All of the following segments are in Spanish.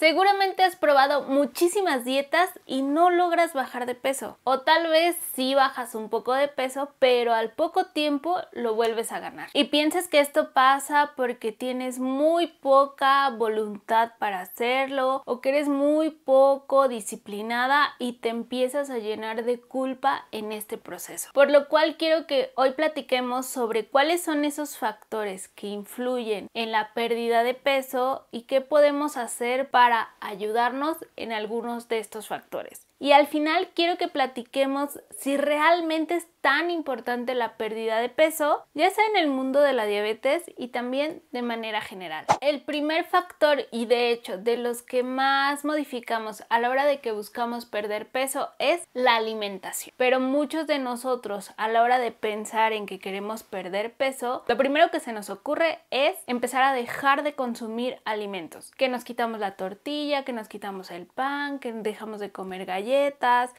Seguramente has probado muchísimas dietas y no logras bajar de peso. O tal vez sí bajas un poco de peso, pero al poco tiempo lo vuelves a ganar. Y piensas que esto pasa porque tienes muy poca voluntad para hacerlo o que eres muy poco disciplinada y te empiezas a llenar de culpa en este proceso. Por lo cual quiero que hoy platiquemos sobre cuáles son esos factores que influyen en la pérdida de peso y qué podemos hacer para para ayudarnos en algunos de estos factores. Y al final quiero que platiquemos si realmente es tan importante la pérdida de peso, ya sea en el mundo de la diabetes y también de manera general. El primer factor y de hecho de los que más modificamos a la hora de que buscamos perder peso es la alimentación. Pero muchos de nosotros a la hora de pensar en que queremos perder peso, lo primero que se nos ocurre es empezar a dejar de consumir alimentos, que nos quitamos la tortilla, que nos quitamos el pan, que dejamos de comer galletas,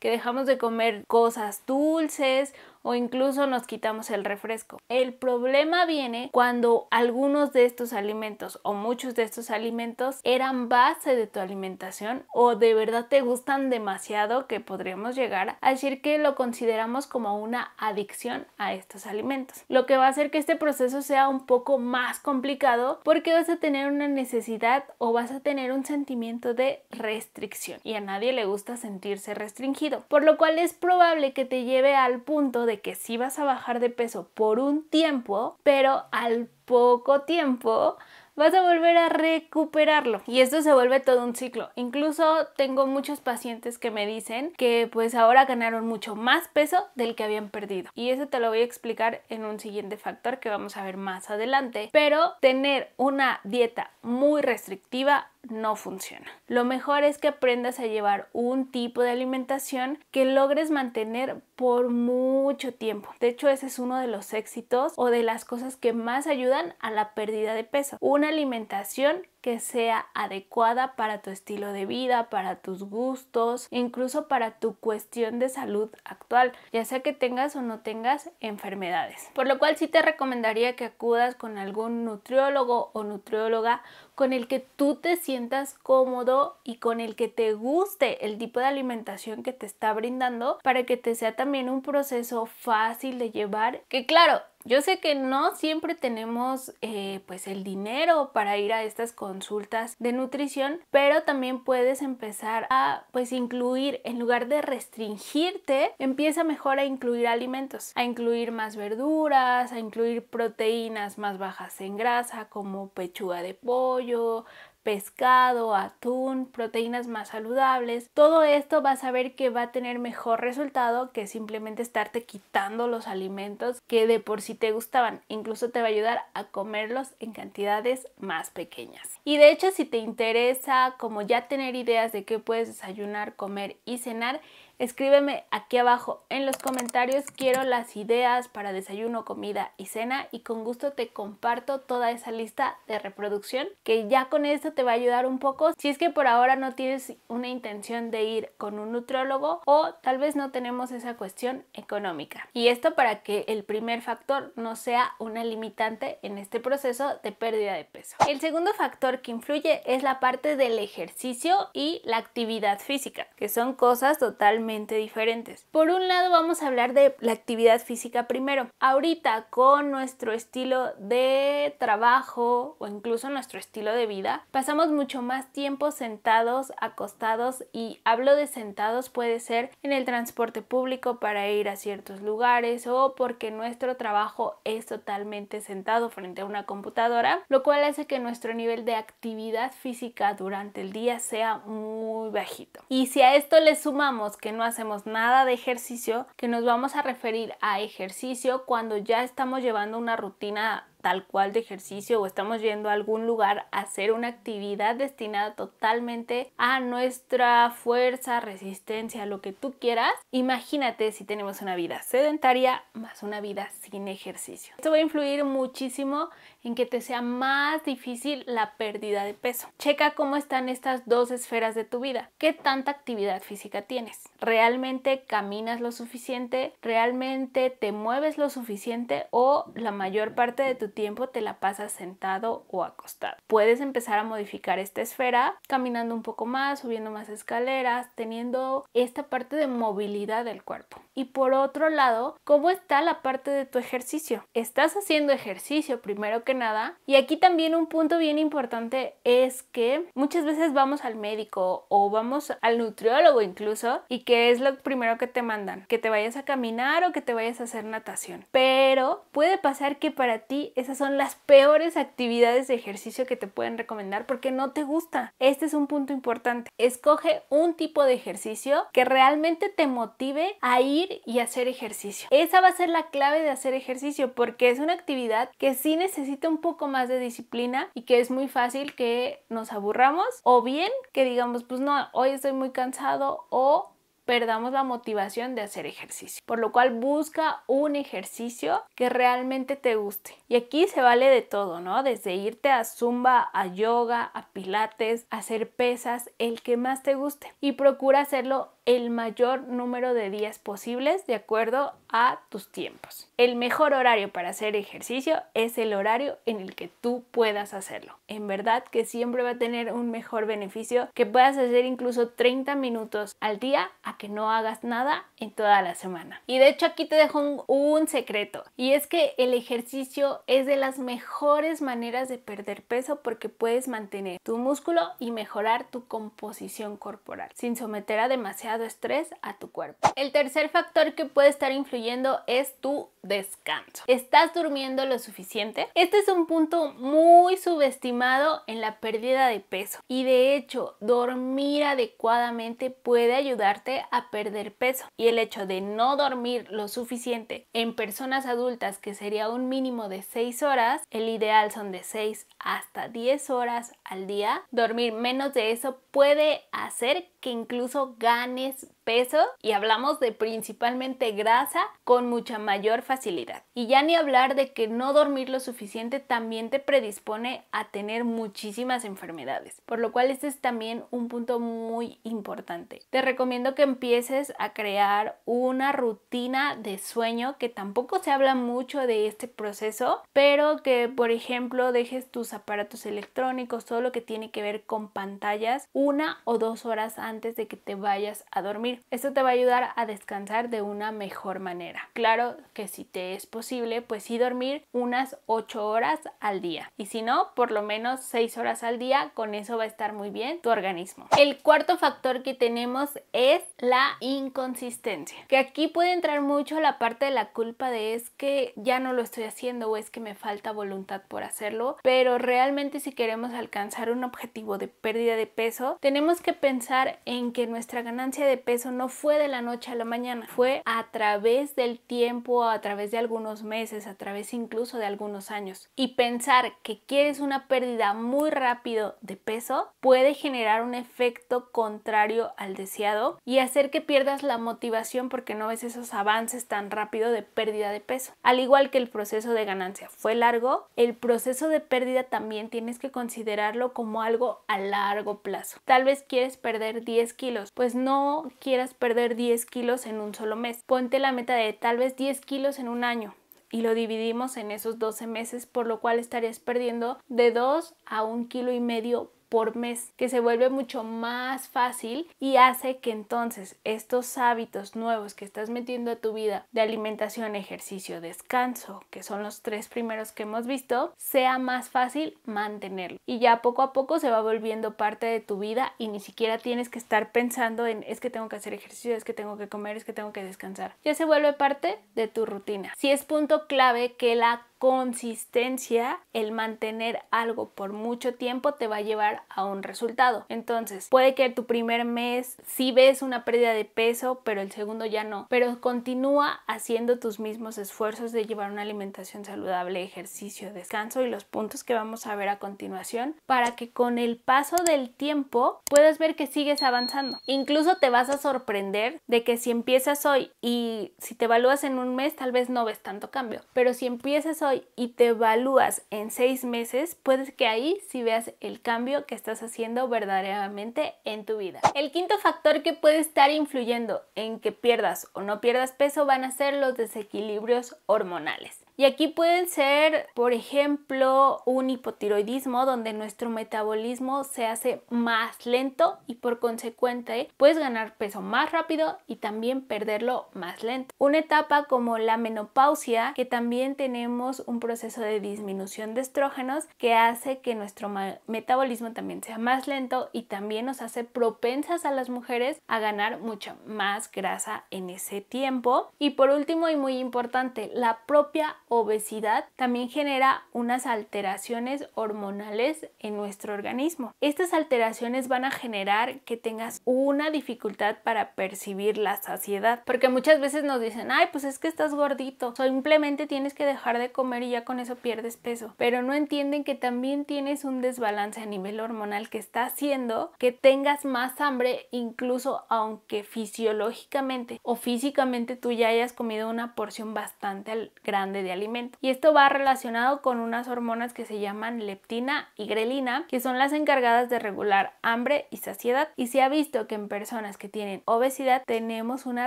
que dejamos de comer cosas dulces o incluso nos quitamos el refresco. El problema viene cuando algunos de estos alimentos o muchos de estos alimentos eran base de tu alimentación o de verdad te gustan demasiado que podríamos llegar a decir que lo consideramos como una adicción a estos alimentos. Lo que va a hacer que este proceso sea un poco más complicado porque vas a tener una necesidad o vas a tener un sentimiento de restricción y a nadie le gusta sentirse restringido, por lo cual es probable que te lleve al punto de que si vas a bajar de peso por un tiempo, pero al poco tiempo vas a volver a recuperarlo. Y esto se vuelve todo un ciclo. Incluso tengo muchos pacientes que me dicen que pues ahora ganaron mucho más peso del que habían perdido. Y eso te lo voy a explicar en un siguiente factor que vamos a ver más adelante. Pero tener una dieta muy restrictiva no funciona. Lo mejor es que aprendas a llevar un tipo de alimentación que logres mantener por mucho tiempo. De hecho, ese es uno de los éxitos o de las cosas que más ayudan a la pérdida de peso. Una alimentación que sea adecuada para tu estilo de vida, para tus gustos, incluso para tu cuestión de salud actual, ya sea que tengas o no tengas enfermedades. Por lo cual sí te recomendaría que acudas con algún nutriólogo o nutrióloga con el que tú te sientas cómodo y con el que te guste el tipo de alimentación que te está brindando para que te sea también un proceso fácil de llevar, que claro, yo sé que no siempre tenemos eh, pues el dinero para ir a estas consultas de nutrición, pero también puedes empezar a pues incluir, en lugar de restringirte, empieza mejor a incluir alimentos, a incluir más verduras, a incluir proteínas más bajas en grasa como pechuga de pollo, pescado, atún, proteínas más saludables. Todo esto vas a ver que va a tener mejor resultado que simplemente estarte quitando los alimentos que de por sí te gustaban. Incluso te va a ayudar a comerlos en cantidades más pequeñas. Y de hecho, si te interesa como ya tener ideas de qué puedes desayunar, comer y cenar, Escríbeme aquí abajo en los comentarios, quiero las ideas para desayuno, comida y cena y con gusto te comparto toda esa lista de reproducción que ya con esto te va a ayudar un poco si es que por ahora no tienes una intención de ir con un nutrólogo o tal vez no tenemos esa cuestión económica. Y esto para que el primer factor no sea una limitante en este proceso de pérdida de peso. El segundo factor que influye es la parte del ejercicio y la actividad física, que son cosas totalmente diferentes. Por un lado vamos a hablar de la actividad física primero. Ahorita con nuestro estilo de trabajo o incluso nuestro estilo de vida, pasamos mucho más tiempo sentados, acostados y hablo de sentados puede ser en el transporte público para ir a ciertos lugares o porque nuestro trabajo es totalmente sentado frente a una computadora, lo cual hace que nuestro nivel de actividad física durante el día sea muy bajito. Y si a esto le sumamos que no hacemos nada de ejercicio, que nos vamos a referir a ejercicio cuando ya estamos llevando una rutina tal cual de ejercicio o estamos yendo a algún lugar a hacer una actividad destinada totalmente a nuestra fuerza, resistencia, lo que tú quieras, imagínate si tenemos una vida sedentaria más una vida sin ejercicio. Esto va a influir muchísimo en que te sea más difícil la pérdida de peso. Checa cómo están estas dos esferas de tu vida. ¿Qué tanta actividad física tienes? ¿Realmente caminas lo suficiente? ¿Realmente te mueves lo suficiente? ¿O la mayor parte de tu tiempo te la pasas sentado o acostado. Puedes empezar a modificar esta esfera caminando un poco más, subiendo más escaleras, teniendo esta parte de movilidad del cuerpo. Y por otro lado, ¿cómo está la parte de tu ejercicio? Estás haciendo ejercicio primero que nada. Y aquí también un punto bien importante es que muchas veces vamos al médico o vamos al nutriólogo incluso y que es lo primero que te mandan, que te vayas a caminar o que te vayas a hacer natación. Pero puede pasar que para ti esas son las peores actividades de ejercicio que te pueden recomendar porque no te gusta. Este es un punto importante. Escoge un tipo de ejercicio que realmente te motive a ir y hacer ejercicio. Esa va a ser la clave de hacer ejercicio porque es una actividad que sí necesita un poco más de disciplina y que es muy fácil que nos aburramos o bien que digamos pues no, hoy estoy muy cansado o perdamos la motivación de hacer ejercicio. Por lo cual busca un ejercicio que realmente te guste. Y aquí se vale de todo, ¿no? Desde irte a zumba, a yoga, a pilates, a hacer pesas, el que más te guste. Y procura hacerlo el mayor número de días posibles de acuerdo a tus tiempos. El mejor horario para hacer ejercicio es el horario en el que tú puedas hacerlo. En verdad que siempre va a tener un mejor beneficio que puedas hacer incluso 30 minutos al día a que no hagas nada en toda la semana. Y de hecho aquí te dejo un, un secreto y es que el ejercicio es de las mejores maneras de perder peso porque puedes mantener tu músculo y mejorar tu composición corporal sin someter a demasiado estrés a tu cuerpo. El tercer factor que puede estar influyendo es tu descanso. ¿Estás durmiendo lo suficiente? Este es un punto muy subestimado en la pérdida de peso y de hecho dormir adecuadamente puede ayudarte a perder peso y el hecho de no dormir lo suficiente en personas adultas que sería un mínimo de 6 horas, el ideal son de 6 hasta 10 horas al día, dormir menos de eso puede hacer que incluso ganes es peso y hablamos de principalmente grasa con mucha mayor facilidad. Y ya ni hablar de que no dormir lo suficiente también te predispone a tener muchísimas enfermedades, por lo cual este es también un punto muy importante. Te recomiendo que empieces a crear una rutina de sueño que tampoco se habla mucho de este proceso, pero que por ejemplo dejes tus aparatos electrónicos, todo lo que tiene que ver con pantallas, una o dos horas antes de que te vayas a dormir esto te va a ayudar a descansar de una mejor manera. Claro que si te es posible, pues sí dormir unas 8 horas al día. Y si no, por lo menos 6 horas al día, con eso va a estar muy bien tu organismo. El cuarto factor que tenemos es la inconsistencia. Que aquí puede entrar mucho la parte de la culpa de es que ya no lo estoy haciendo o es que me falta voluntad por hacerlo, pero realmente si queremos alcanzar un objetivo de pérdida de peso, tenemos que pensar en que nuestra ganancia de peso no fue de la noche a la mañana, fue a través del tiempo, a través de algunos meses, a través incluso de algunos años. Y pensar que quieres una pérdida muy rápido de peso puede generar un efecto contrario al deseado y hacer que pierdas la motivación porque no ves esos avances tan rápido de pérdida de peso. Al igual que el proceso de ganancia fue largo, el proceso de pérdida también tienes que considerarlo como algo a largo plazo. Tal vez quieres perder 10 kilos, pues no quieres perder 10 kilos en un solo mes. Ponte la meta de tal vez 10 kilos en un año y lo dividimos en esos 12 meses, por lo cual estarías perdiendo de 2 a 1 kilo y medio por mes, que se vuelve mucho más fácil y hace que entonces estos hábitos nuevos que estás metiendo a tu vida de alimentación, ejercicio, descanso, que son los tres primeros que hemos visto, sea más fácil mantenerlo. Y ya poco a poco se va volviendo parte de tu vida y ni siquiera tienes que estar pensando en es que tengo que hacer ejercicio, es que tengo que comer, es que tengo que descansar. Ya se vuelve parte de tu rutina. Si es punto clave que la consistencia, el mantener algo por mucho tiempo te va a llevar a un resultado. Entonces, puede que tu primer mes si ves una pérdida de peso, pero el segundo ya no. Pero continúa haciendo tus mismos esfuerzos de llevar una alimentación saludable, ejercicio, descanso y los puntos que vamos a ver a continuación para que con el paso del tiempo puedas ver que sigues avanzando. Incluso te vas a sorprender de que si empiezas hoy y si te evalúas en un mes, tal vez no ves tanto cambio. Pero si empiezas hoy y te evalúas en seis meses, puedes que ahí sí veas el cambio que estás haciendo verdaderamente en tu vida. El quinto factor que puede estar influyendo en que pierdas o no pierdas peso van a ser los desequilibrios hormonales. Y aquí pueden ser, por ejemplo, un hipotiroidismo donde nuestro metabolismo se hace más lento y por consecuente puedes ganar peso más rápido y también perderlo más lento. Una etapa como la menopausia, que también tenemos un proceso de disminución de estrógenos que hace que nuestro metabolismo también sea más lento y también nos hace propensas a las mujeres a ganar mucha más grasa en ese tiempo. Y por último y muy importante, la propia obesidad también genera unas alteraciones hormonales en nuestro organismo. Estas alteraciones van a generar que tengas una dificultad para percibir la saciedad, porque muchas veces nos dicen, ay, pues es que estás gordito, simplemente tienes que dejar de comer y ya con eso pierdes peso, pero no entienden que también tienes un desbalance a nivel hormonal que está haciendo que tengas más hambre incluso aunque fisiológicamente o físicamente tú ya hayas comido una porción bastante grande de alimento. Y esto va relacionado con unas hormonas que se llaman leptina y grelina, que son las encargadas de regular hambre y saciedad. Y se ha visto que en personas que tienen obesidad tenemos una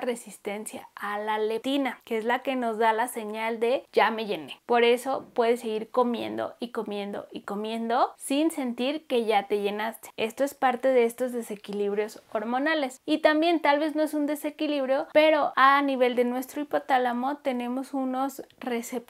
resistencia a la leptina, que es la que nos da la señal de ya me llené. Por eso puedes seguir comiendo y comiendo y comiendo sin sentir que ya te llenaste. Esto es parte de estos desequilibrios hormonales. Y también tal vez no es un desequilibrio, pero a nivel de nuestro hipotálamo tenemos unos receptores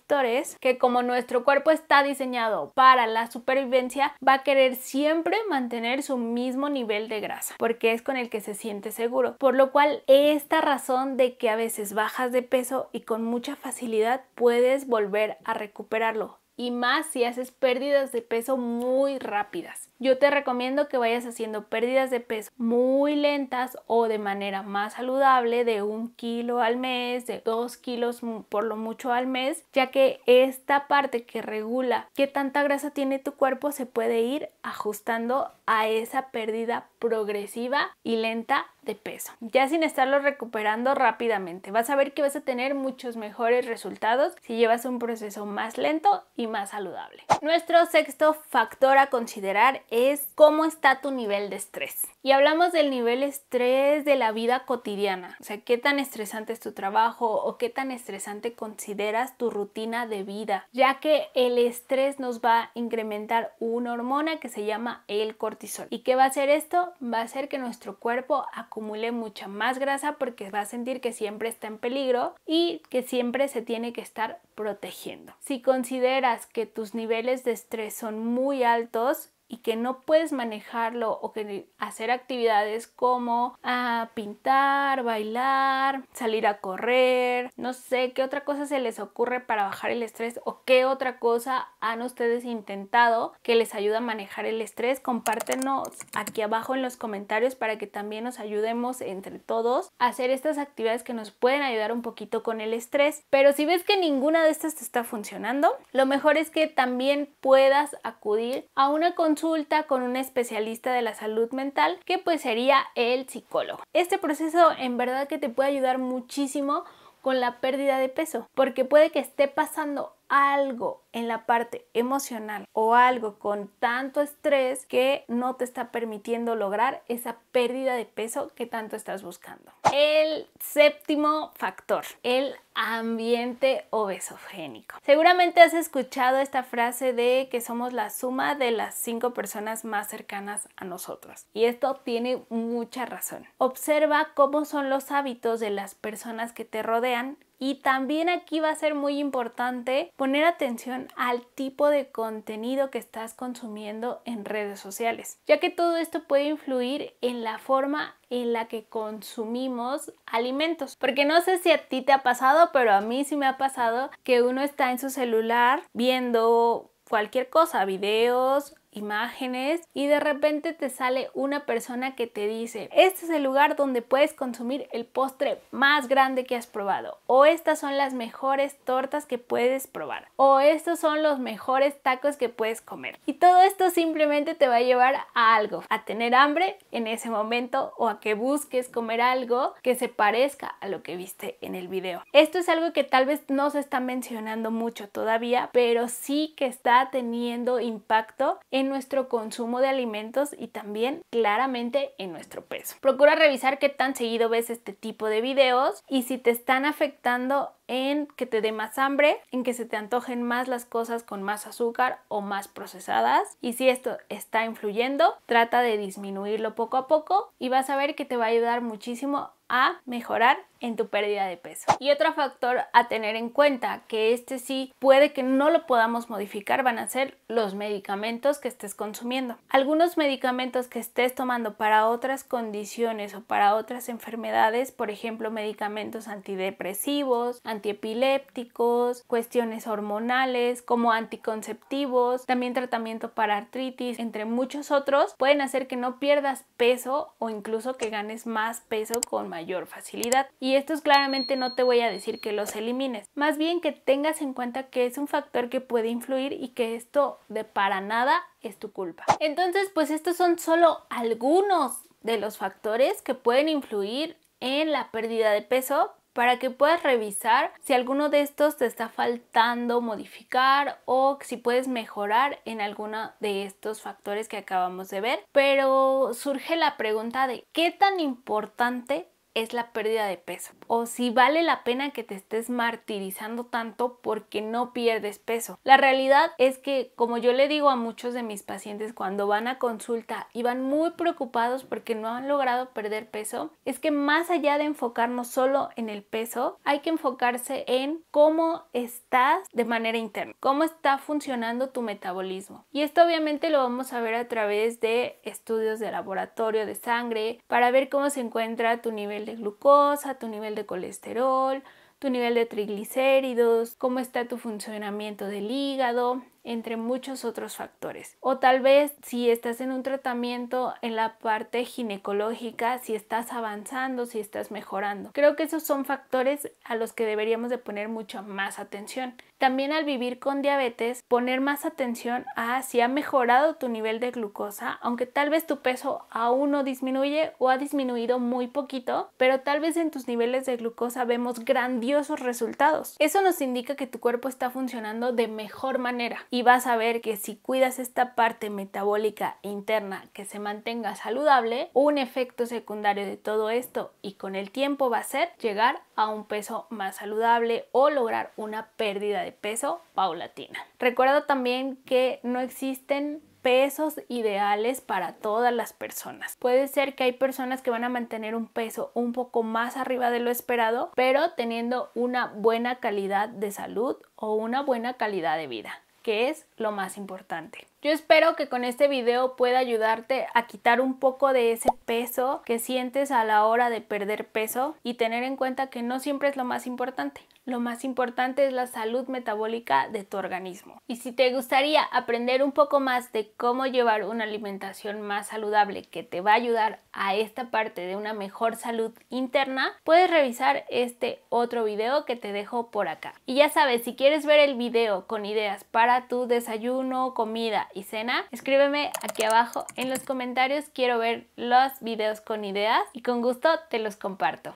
que como nuestro cuerpo está diseñado para la supervivencia, va a querer siempre mantener su mismo nivel de grasa, porque es con el que se siente seguro. Por lo cual, esta razón de que a veces bajas de peso y con mucha facilidad puedes volver a recuperarlo, y más si haces pérdidas de peso muy rápidas yo te recomiendo que vayas haciendo pérdidas de peso muy lentas o de manera más saludable de un kilo al mes, de dos kilos por lo mucho al mes, ya que esta parte que regula qué tanta grasa tiene tu cuerpo se puede ir ajustando a esa pérdida progresiva y lenta de peso, ya sin estarlo recuperando rápidamente. Vas a ver que vas a tener muchos mejores resultados si llevas un proceso más lento y más saludable. Nuestro sexto factor a considerar es cómo está tu nivel de estrés. Y hablamos del nivel estrés de la vida cotidiana, o sea, qué tan estresante es tu trabajo o qué tan estresante consideras tu rutina de vida, ya que el estrés nos va a incrementar una hormona que se llama el cortisol. ¿Y qué va a hacer esto? Va a hacer que nuestro cuerpo acumule mucha más grasa porque va a sentir que siempre está en peligro y que siempre se tiene que estar protegiendo. Si consideras que tus niveles de estrés son muy altos, y que no puedes manejarlo o que hacer actividades como ah, pintar, bailar, salir a correr, no sé qué otra cosa se les ocurre para bajar el estrés o qué otra cosa han ustedes intentado que les ayuda a manejar el estrés. Compártenos aquí abajo en los comentarios para que también nos ayudemos entre todos a hacer estas actividades que nos pueden ayudar un poquito con el estrés. Pero si ves que ninguna de estas te está funcionando, lo mejor es que también puedas acudir a una consulta consulta con un especialista de la salud mental que pues sería el psicólogo. Este proceso en verdad que te puede ayudar muchísimo con la pérdida de peso, porque puede que esté pasando algo en la parte emocional o algo con tanto estrés que no te está permitiendo lograr esa pérdida de peso que tanto estás buscando. El séptimo factor, el ambiente obesogénico. Seguramente has escuchado esta frase de que somos la suma de las cinco personas más cercanas a nosotros. Y esto tiene mucha razón. Observa cómo son los hábitos de las personas que te rodean y también aquí va a ser muy importante poner atención al tipo de contenido que estás consumiendo en redes sociales, ya que todo esto puede influir en la forma en la que consumimos alimentos. Porque no sé si a ti te ha pasado, pero a mí sí me ha pasado que uno está en su celular viendo cualquier cosa, videos, imágenes y de repente te sale una persona que te dice, este es el lugar donde puedes consumir el postre más grande que has probado, o estas son las mejores tortas que puedes probar, o estos son los mejores tacos que puedes comer. Y todo esto simplemente te va a llevar a algo, a tener hambre en ese momento o a que busques comer algo que se parezca a lo que viste en el video. Esto es algo que tal vez no se está mencionando mucho todavía, pero sí que está teniendo impacto en en nuestro consumo de alimentos y también claramente en nuestro peso. Procura revisar qué tan seguido ves este tipo de videos y si te están afectando en que te dé más hambre, en que se te antojen más las cosas con más azúcar o más procesadas. Y si esto está influyendo, trata de disminuirlo poco a poco y vas a ver que te va a ayudar muchísimo a mejorar en tu pérdida de peso. Y otro factor a tener en cuenta, que este sí puede que no lo podamos modificar, van a ser los medicamentos que estés consumiendo. Algunos medicamentos que estés tomando para otras condiciones o para otras enfermedades, por ejemplo, medicamentos antidepresivos, antiepilépticos, cuestiones hormonales como anticonceptivos, también tratamiento para artritis, entre muchos otros, pueden hacer que no pierdas peso o incluso que ganes más peso con mayor facilidad. Y y estos claramente no te voy a decir que los elimines, más bien que tengas en cuenta que es un factor que puede influir y que esto de para nada es tu culpa. Entonces, pues estos son solo algunos de los factores que pueden influir en la pérdida de peso para que puedas revisar si alguno de estos te está faltando modificar o si puedes mejorar en alguno de estos factores que acabamos de ver. Pero surge la pregunta de qué tan importante es la pérdida de peso o si vale la pena que te estés martirizando tanto porque no pierdes peso. La realidad es que como yo le digo a muchos de mis pacientes cuando van a consulta y van muy preocupados porque no han logrado perder peso, es que más allá de enfocarnos solo en el peso, hay que enfocarse en cómo estás de manera interna, cómo está funcionando tu metabolismo. Y esto obviamente lo vamos a ver a través de estudios de laboratorio, de sangre, para ver cómo se encuentra tu nivel de glucosa, tu nivel de colesterol, tu nivel de triglicéridos, cómo está tu funcionamiento del hígado, entre muchos otros factores. O tal vez si estás en un tratamiento en la parte ginecológica, si estás avanzando, si estás mejorando. Creo que esos son factores a los que deberíamos de poner mucha más atención. También al vivir con diabetes, poner más atención a si ha mejorado tu nivel de glucosa, aunque tal vez tu peso aún no disminuye o ha disminuido muy poquito, pero tal vez en tus niveles de glucosa vemos grandiosos resultados. Eso nos indica que tu cuerpo está funcionando de mejor manera y vas a ver que si cuidas esta parte metabólica interna que se mantenga saludable, un efecto secundario de todo esto y con el tiempo va a ser llegar a un peso más saludable o lograr una pérdida de peso paulatina. Recuerda también que no existen pesos ideales para todas las personas. Puede ser que hay personas que van a mantener un peso un poco más arriba de lo esperado, pero teniendo una buena calidad de salud o una buena calidad de vida que es lo más importante. Yo espero que con este video pueda ayudarte a quitar un poco de ese peso que sientes a la hora de perder peso y tener en cuenta que no siempre es lo más importante. Lo más importante es la salud metabólica de tu organismo. Y si te gustaría aprender un poco más de cómo llevar una alimentación más saludable que te va a ayudar a esta parte de una mejor salud interna, puedes revisar este otro video que te dejo por acá. Y ya sabes, si quieres ver el video con ideas para tu desayuno, comida y cena, escríbeme aquí abajo en los comentarios. Quiero ver los videos con ideas y con gusto te los comparto.